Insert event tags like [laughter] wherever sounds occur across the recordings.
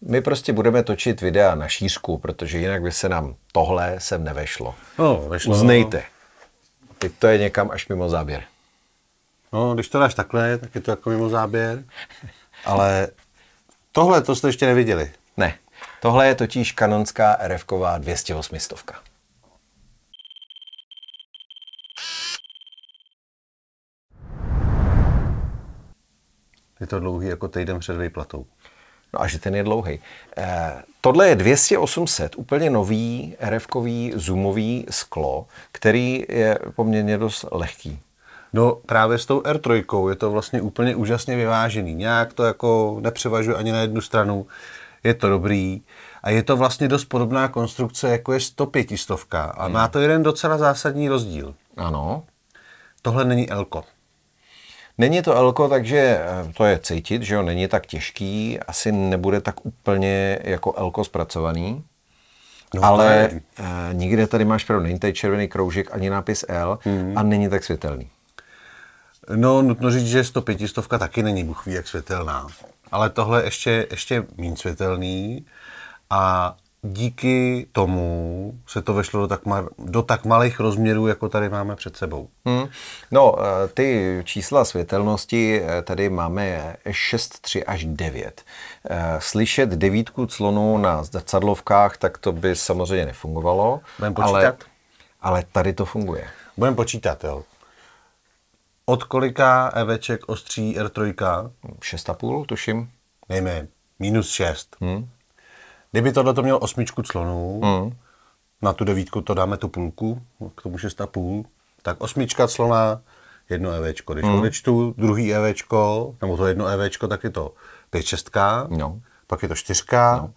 my prostě budeme točit videa na šířku, protože jinak by se nám tohle sem nevešlo. No, vešlo. Uznejte. Teď no. to je někam až mimo záběr. No, když to dáš takhle, tak je to jako mimo záběr. [laughs] Ale tohle to jste ještě neviděli. Ne. Tohle je totiž kanonská rf 208. Stovka. Je to dlouhý jako týden před výplatou. No a že ten je dlouhý. Eh, tohle je 2800, úplně nový rf zoomový sklo, který je poměrně dost lehký. No právě s tou R3 je to vlastně úplně úžasně vyvážený. Nějak to jako nepřevažuje ani na jednu stranu. Je to dobrý. A je to vlastně dost podobná konstrukce, jako je 105 stovka. A hmm. má to jeden docela zásadní rozdíl. Ano. Tohle není Elko. Není to elko, takže eh, to je cítit, že jo, není tak těžký, asi nebude tak úplně jako elko zpracovaný. No, ale tady. Eh, nikde tady máš pravdu, není tady červený kroužek ani nápis L mm. a není tak světelný. No, nutno říct, že 105 stovka taky není buchví jak světelná, ale tohle ještě, ještě méně světelný a díky tomu se to vešlo do tak, ma- do tak malých rozměrů, jako tady máme před sebou. Hmm. No, eh, ty čísla světelnosti eh, tady máme 6, 3 až 9. Eh, slyšet devítku clonů na zrcadlovkách, tak to by samozřejmě nefungovalo. Budeme počítat? Ale, ale tady to funguje. Budeme počítat, jo. Od kolika eveček ostří R3? 6,5, tuším. Nejméně, minus 6. Hmm. Kdyby tohle to mělo osmičku clonů, mm. na tu devítku to dáme tu půlku, k tomu šest a půl, tak osmička clona, jedno EVčko. Když mm. odečtu druhý EVčko, nebo to jedno EVčko, tak je to pět šestka, no. pak je to čtyřka, no.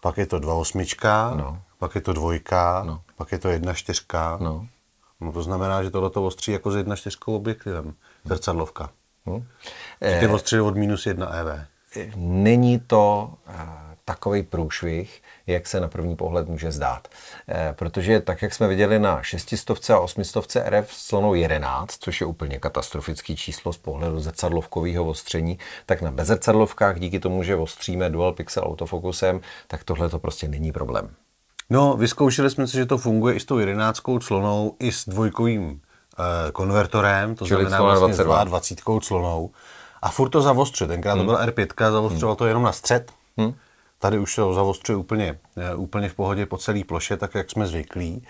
pak je to dva osmička, no. pak je to dvojka, no. pak je to jedna čtyřka. No. No to znamená, že tohle to ostří jako s jedna čtyřkou objektivem, zrcadlovka. Hmm. Ty eh, ostří od minus jedna EV. Eh, není to eh, takový průšvih, jak se na první pohled může zdát. Eh, protože tak, jak jsme viděli na 600 a 800 RF slonou 11, což je úplně katastrofický číslo z pohledu zrcadlovkového ostření, tak na bezrcadlovkách díky tomu, že ostříme dual pixel autofokusem, tak tohle to prostě není problém. No, vyzkoušeli jsme si, že to funguje i s tou 11 clonou, i s dvojkovým e, konvertorem, to Čili znamená vlastně 22. s 22 clonou. A furt to zavostřuje, Tenkrát hmm. to byla R5, zavostřoval hmm. to jenom na střed. Hmm. Tady už se zavostřuje úplně, eh, úplně v pohodě po celé ploše, tak jak jsme zvyklí,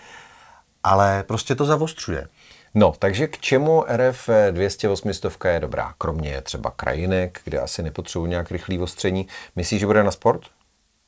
ale prostě to zavostřuje. No, takže k čemu RF 208 je dobrá? Kromě třeba krajinek, kde asi nepotřebuji nějak rychlý ostření. Myslíš, že bude na sport?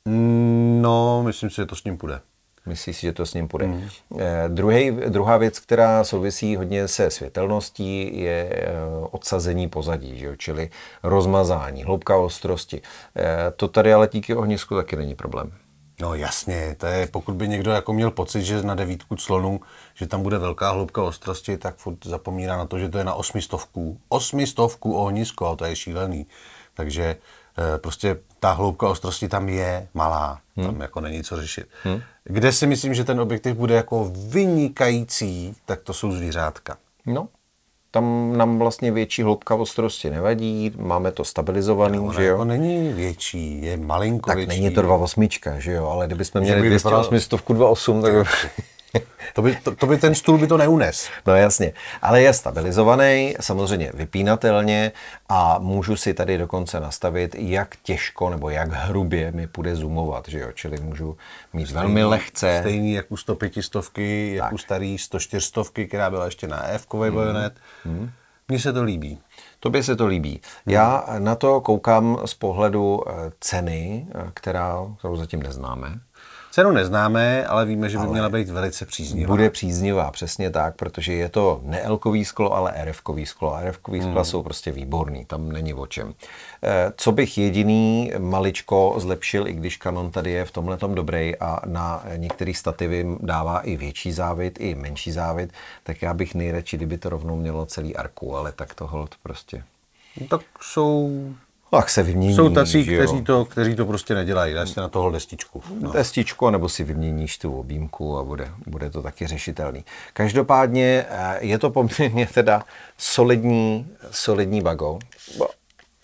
Mm, no, myslím si, že to s ním půjde. Myslí si, že to s ním půjde. Mm. Eh, Druhý, druhá věc, která souvisí hodně se světelností, je eh, odsazení pozadí, že jo? čili rozmazání, hloubka ostrosti. Eh, to tady ale díky ohnisku taky není problém. No jasně, to je, pokud by někdo jako měl pocit, že na devítku clonů, že tam bude velká hloubka ostrosti, tak furt zapomíná na to, že to je na osmistovku. Osmistovku ohnisko, a to je šílený. Takže Eh, prostě ta hloubka ostrosti tam je malá, hmm. tam jako není co řešit. Hmm. Kde si myslím, že ten objektiv bude jako vynikající, tak to jsou zvířátka. No, tam nám vlastně větší hloubka ostrosti nevadí, máme to stabilizovaný, no, že jo? Jako není větší, je malinko Tak větší. není to 2,8, že jo, ale kdybychom měli 208 stovku 2,8, tak... To by, to, to by ten stůl by to neunes. No jasně, ale je stabilizovaný, samozřejmě vypínatelně a můžu si tady dokonce nastavit, jak těžko nebo jak hrubě mi půjde zoomovat, že jo? Čili můžu mít stejný, velmi lehce. Stejný jak u 105, jak tak. u starý 104, která byla ještě na F-kový mm. bojonet. Mm. Mně se to líbí. Tobě se to líbí. Mhm. Já na to koukám z pohledu eh, ceny, eh, která, kterou zatím neznáme. Cenu neznáme, ale víme, že by ale měla být velice příznivá. Bude příznivá, přesně tak, protože je to ne l sklo, ale rf sklo. rf hmm. skla jsou prostě výborný, tam není o čem. Eh, co bych jediný maličko zlepšil, i když Canon tady je v tomhle tom dobrý a na některých stativy dává i větší závit, i menší závit, tak já bych nejradši, kdyby to rovnou mělo celý arku, ale tak to hold prostě. Tak jsou tak no, se vymění. Jsou tací, kteří to, kteří to prostě nedělají, dáš na toho destičku. No. Destičku, nebo si vyměníš tu objímku a bude, bude to taky řešitelný. Každopádně eh, je to poměrně teda solidní, solidní bagou. Bo,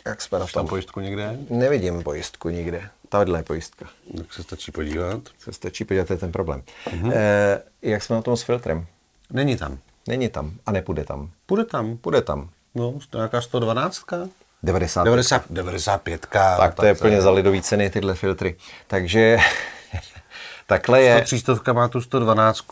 jak jsme na tam pojistku někde? Nevidím pojistku nikde. Tahle je pojistka. Tak se stačí podívat. Se stačí podívat, to je ten problém. Mhm. E, jak jsme na tom s filtrem? Není tam. Není tam a nepůjde tam. Půjde tam. Půjde tam. No, to nějaká 112? 90. 90 95. Tak no to tak je plně za lidový ceny tyhle filtry. Takže [laughs] takhle je. 300 má tu 112,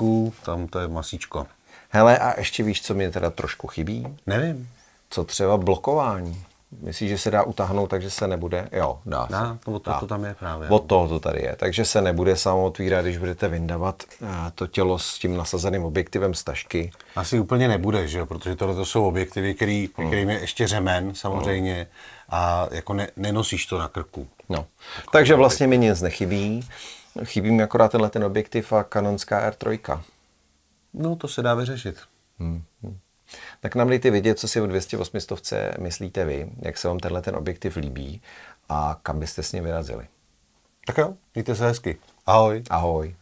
tam to je masíčko. Hele, a ještě víš, co mě teda trošku chybí? Nevím. Co třeba blokování? Myslíš, že se dá utáhnout, takže se nebude? Jo, dá se. Dá, to, to, dá. to tam je právě. Od toho to tady je. Takže se nebude samo otvírat, když budete vyndavat eh, to tělo s tím nasazeným objektivem z tašky. Asi úplně nebude, že jo? protože tohle to jsou objektivy, který, hmm. kterým je ještě řemen hmm. samozřejmě hmm. a jako ne, nenosíš to na krku. No, tak, jako takže vlastně mi nic nechybí. Chybí mi akorát tenhle ten objektiv a kanonská R3. No, to se dá vyřešit. Hmm. hmm. Tak nám dejte vědět, co si o 208 myslíte vy, jak se vám tenhle ten objektiv líbí a kam byste s ním vyrazili. Tak jo, mějte se hezky. Ahoj. Ahoj.